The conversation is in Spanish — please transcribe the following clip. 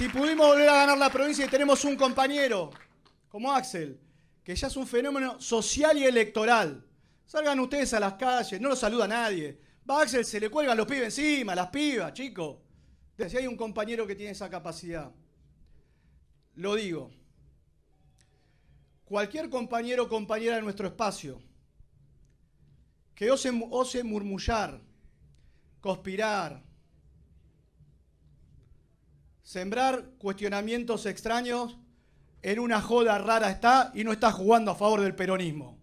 Si pudimos volver a ganar la provincia y tenemos un compañero como Axel, que ya es un fenómeno social y electoral. Salgan ustedes a las calles, no lo saluda nadie. Va Axel, se le cuelgan los pibes encima, las pibas, chicos. Si hay un compañero que tiene esa capacidad, lo digo. Cualquier compañero o compañera de nuestro espacio que ose, ose murmullar, conspirar, Sembrar cuestionamientos extraños en una joda rara está y no está jugando a favor del peronismo.